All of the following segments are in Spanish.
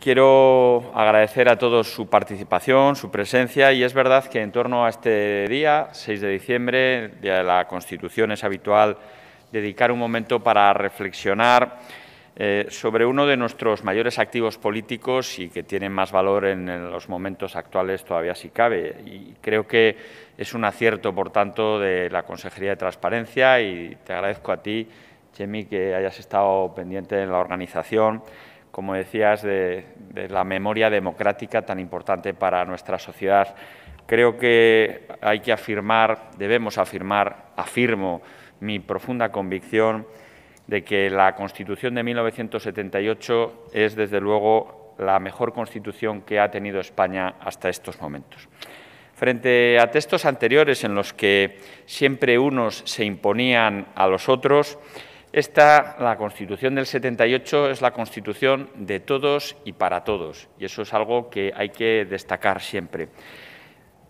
Quiero agradecer a todos su participación, su presencia y es verdad que en torno a este día, 6 de diciembre, Día de la Constitución, es habitual dedicar un momento para reflexionar eh, sobre uno de nuestros mayores activos políticos y que tiene más valor en, los momentos actuales todavía si cabe. Y creo que es un acierto, por tanto, de la Consejería de Transparencia y te agradezco a ti, Chemi, que hayas estado pendiente en la organización como decías, de, la memoria democrática tan importante para nuestra sociedad. Creo que hay que afirmar, debemos afirmar, afirmo mi profunda convicción de que la Constitución de 1978 es, desde luego, la mejor Constitución que ha tenido España hasta estos momentos. Frente a textos anteriores en los que siempre unos se imponían a los otros, esta, la Constitución del 78, es la Constitución de todos y para todos, y eso es algo que hay que destacar siempre.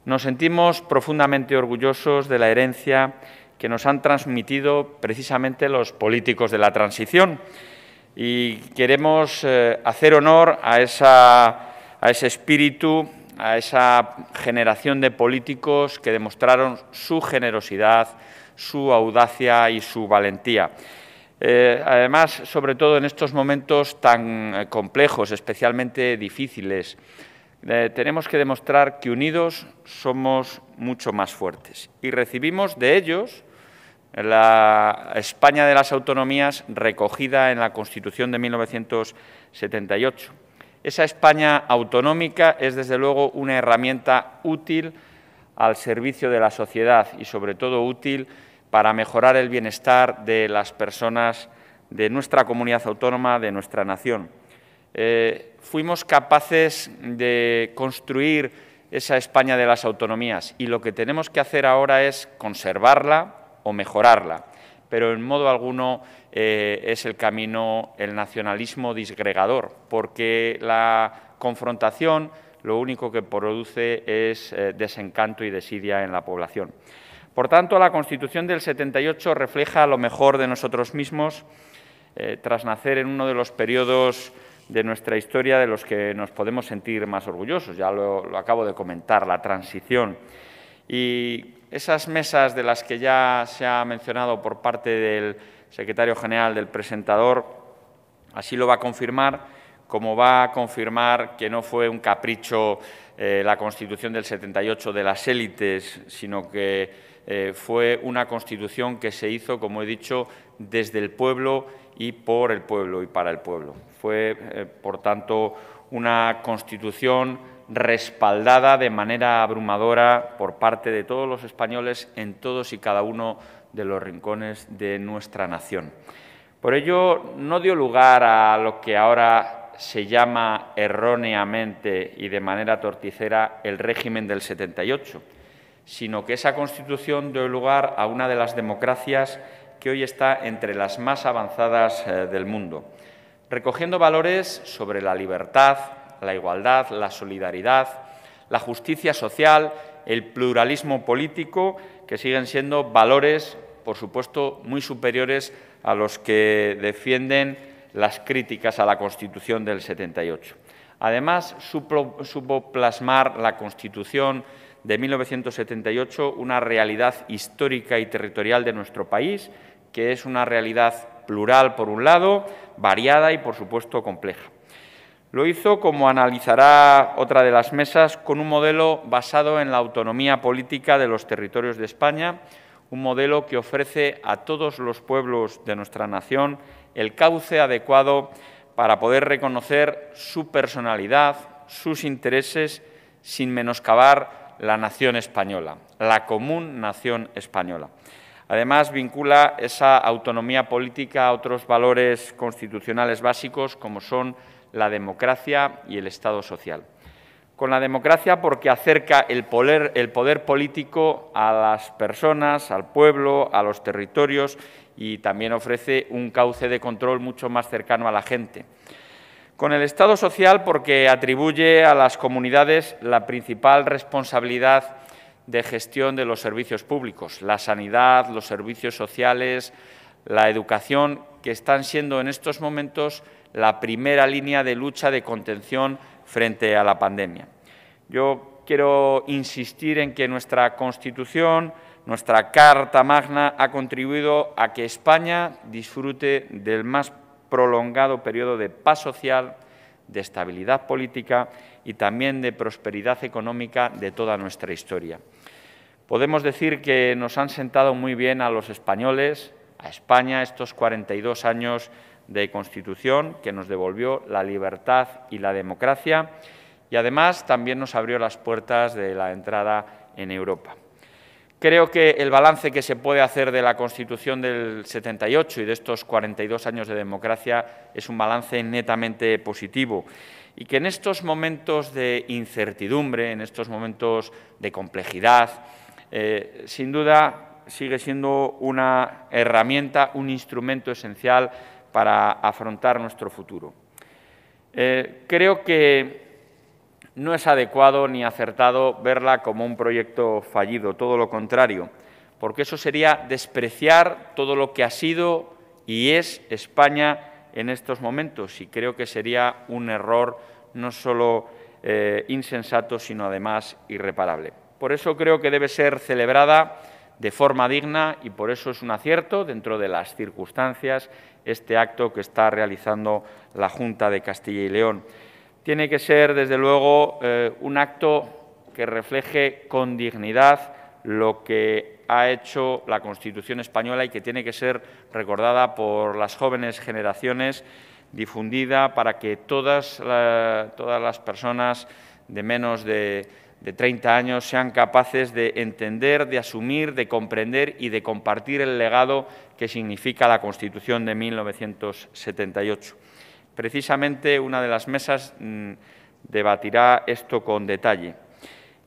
Nos sentimos profundamente orgullosos de la herencia que nos han transmitido precisamente los políticos de la transición y queremos eh, hacer honor a ese espíritu, a esa generación de políticos que demostraron su generosidad, su audacia y su valentía. Eh, además, sobre todo en estos momentos tan eh, complejos, especialmente difíciles, eh, tenemos que demostrar que unidos somos mucho más fuertes y recibimos de ellos la España de las autonomías recogida en la Constitución de 1978. Esa España autonómica es, desde luego, una herramienta útil al servicio de la sociedad y, sobre todo, útil para mejorar el bienestar de las personas de nuestra comunidad autónoma, de nuestra nación. Eh, fuimos capaces de construir esa España de las autonomías y lo que tenemos que hacer ahora es conservarla o mejorarla, pero en modo alguno eh, es el camino el nacionalismo disgregador, porque la confrontación lo único que produce es eh, desencanto y desidia en la población. Por tanto, la Constitución del 78 refleja lo mejor de nosotros mismos eh, tras nacer en uno de los periodos de nuestra historia de los que nos podemos sentir más orgullosos. Ya lo, acabo de comentar, la transición. Y esas mesas de las que ya se ha mencionado por parte del secretario general, del presentador, así lo va a confirmar, como va a confirmar que no fue un capricho eh, la Constitución del 78 de las élites, sino que eh, fue una constitución que se hizo, como he dicho, desde el pueblo y por el pueblo y para el pueblo. Fue, eh, por tanto, una constitución respaldada de manera abrumadora por parte de todos los españoles en todos y cada uno de los rincones de nuestra nación. Por ello, no dio lugar a lo que ahora se llama erróneamente y de manera torticera el régimen del 78 sino que esa constitución dio lugar a una de las democracias que hoy está entre las más avanzadas eh, del mundo, recogiendo valores sobre la libertad, la igualdad, la solidaridad, la justicia social, el pluralismo político, que siguen siendo valores, por supuesto, muy superiores a los que defienden las críticas a la Constitución del 78. Además, supo, plasmar la Constitución de 1978 una realidad histórica y territorial de nuestro país, que es una realidad plural por un lado, variada y por supuesto compleja. Lo hizo, como analizará otra de las mesas, con un modelo basado en la autonomía política de los territorios de España, un modelo que ofrece a todos los pueblos de nuestra nación el cauce adecuado para poder reconocer su personalidad, sus intereses, sin menoscabar la nación española, la común nación española. Además, vincula esa autonomía política a otros valores constitucionales básicos como son la democracia y el Estado social. Con la democracia porque acerca el poder, el poder político a las personas, al pueblo, a los territorios y también ofrece un cauce de control mucho más cercano a la gente. Con el Estado social porque atribuye a las comunidades la principal responsabilidad de gestión de los servicios públicos, la sanidad, los servicios sociales, la educación, que están siendo en estos momentos la primera línea de lucha de contención frente a la pandemia. Yo quiero insistir en que nuestra Constitución nuestra Carta Magna ha contribuido a que España disfrute del más prolongado periodo de paz social, de estabilidad política y también de prosperidad económica de toda nuestra historia. Podemos decir que nos han sentado muy bien a los españoles, a España, estos 42 años de Constitución que nos devolvió la libertad y la democracia y además también nos abrió las puertas de la entrada en Europa. Creo que el balance que se puede hacer de la Constitución del 78 y de estos 42 años de democracia es un balance netamente positivo y que en estos momentos de incertidumbre, en estos momentos de complejidad, eh, sin duda sigue siendo una herramienta, un instrumento esencial para afrontar nuestro futuro. Eh, creo que no es adecuado ni acertado verla como un proyecto fallido, todo lo contrario, porque eso sería despreciar todo lo que ha sido y es España en estos momentos y creo que sería un error no solo eh, insensato, sino además irreparable. Por eso creo que debe ser celebrada de forma digna y por eso es un acierto dentro de las circunstancias este acto que está realizando la Junta de Castilla y León tiene que ser, desde luego, eh, un acto que refleje con dignidad lo que ha hecho la Constitución española y que tiene que ser recordada por las jóvenes generaciones, difundida para que todas, todas las personas de menos de, de 30 años sean capaces de entender, de asumir, de comprender y de compartir el legado que significa la Constitución de 1978. Precisamente una de las mesas mm, debatirá esto con detalle.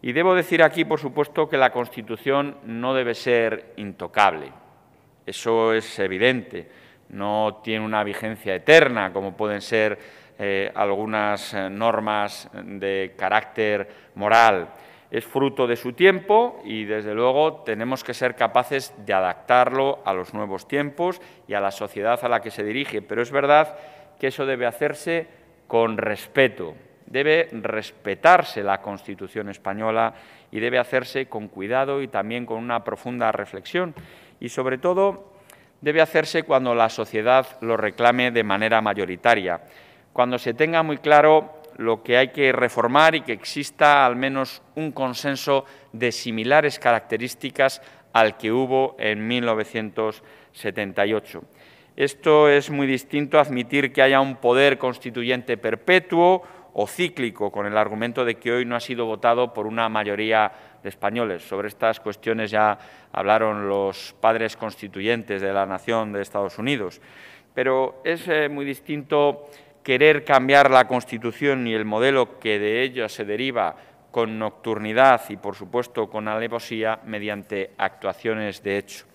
Y debo decir aquí, por supuesto, que la Constitución no debe ser intocable. Eso es evidente. No tiene una vigencia eterna, como pueden ser eh, algunas eh, normas de carácter moral. Es fruto de su tiempo y, desde luego, tenemos que ser capaces de adaptarlo a los nuevos tiempos y a la sociedad a la que se dirige. Pero es verdad que eso debe hacerse con respeto, debe respetarse la Constitución española y debe hacerse con cuidado y también con una profunda reflexión y sobre todo debe hacerse cuando la sociedad lo reclame de manera mayoritaria, cuando se tenga muy claro lo que hay que reformar y que exista al menos un consenso de similares características al que hubo en 1978. Esto es muy distinto a admitir que haya un poder constituyente perpetuo o cíclico, con el argumento de que hoy no ha sido votado por una mayoría de españoles. Sobre estas cuestiones ya hablaron los padres constituyentes de la nación de Estados Unidos. Pero es eh, muy distinto querer cambiar la Constitución y el modelo que de ella se deriva con nocturnidad y, por supuesto, con alevosía mediante actuaciones de hecho.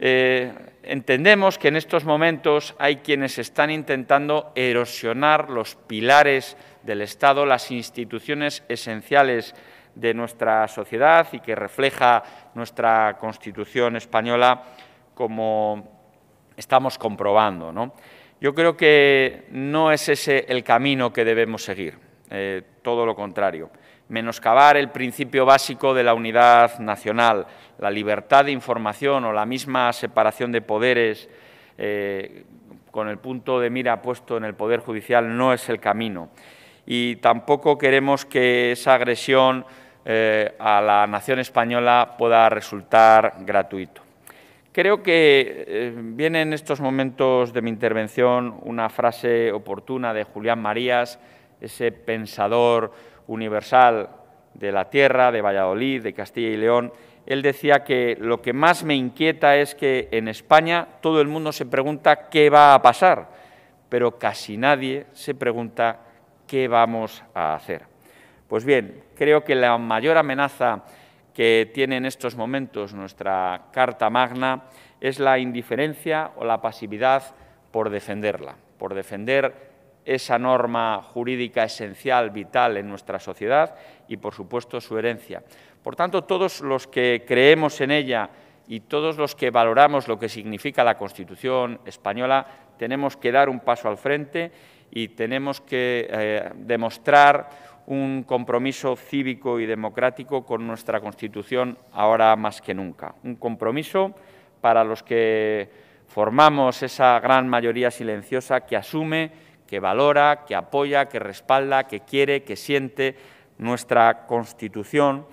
Eh, entendemos que en estos momentos hay quienes están intentando erosionar los pilares del Estado, las instituciones esenciales de nuestra sociedad y que refleja nuestra Constitución española como estamos comprobando. Yo creo que no es ese el camino que debemos seguir, eh, todo lo contrario menoscabar el principio básico de la unidad nacional, la libertad de información o la misma separación de poderes eh, con el punto de mira puesto en el Poder Judicial no es el camino. Y tampoco queremos que esa agresión eh, a la nación española pueda resultar gratuito. Creo que eh, viene en estos momentos de mi intervención una frase oportuna de Julián Marías, ese pensador universal de la tierra, de Valladolid, de Castilla y León, él decía que lo que más me inquieta es que en España todo el mundo se pregunta qué va a pasar, pero casi nadie se pregunta qué vamos a hacer. Pues bien, creo que la mayor amenaza que tiene en estos momentos nuestra Carta Magna es la indiferencia o la pasividad por defenderla, por defender esa norma jurídica esencial, vital en nuestra sociedad y, por supuesto, su herencia. Por tanto, todos los que creemos en ella y todos los que valoramos lo que significa la Constitución española, tenemos que dar un paso al frente y tenemos que eh, demostrar un compromiso cívico y democrático con nuestra Constitución ahora más que nunca. Un compromiso para los que formamos esa gran mayoría silenciosa que asume que valora, que apoya, que respalda, que quiere, que siente nuestra Constitución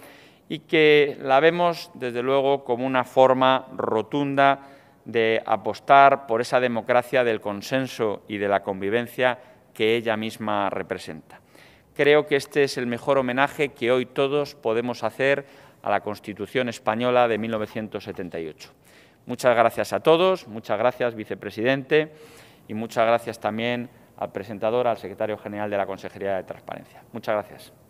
y que la vemos, desde luego, como una forma rotunda de apostar por esa democracia del consenso y de la convivencia que ella misma representa. Creo que este es el mejor homenaje que hoy todos podemos hacer a la Constitución española de 1978. Muchas gracias a todos, muchas gracias, vicepresidente, y muchas gracias también al presentador, al secretario general de la Consejería de Transparencia. Muchas gracias.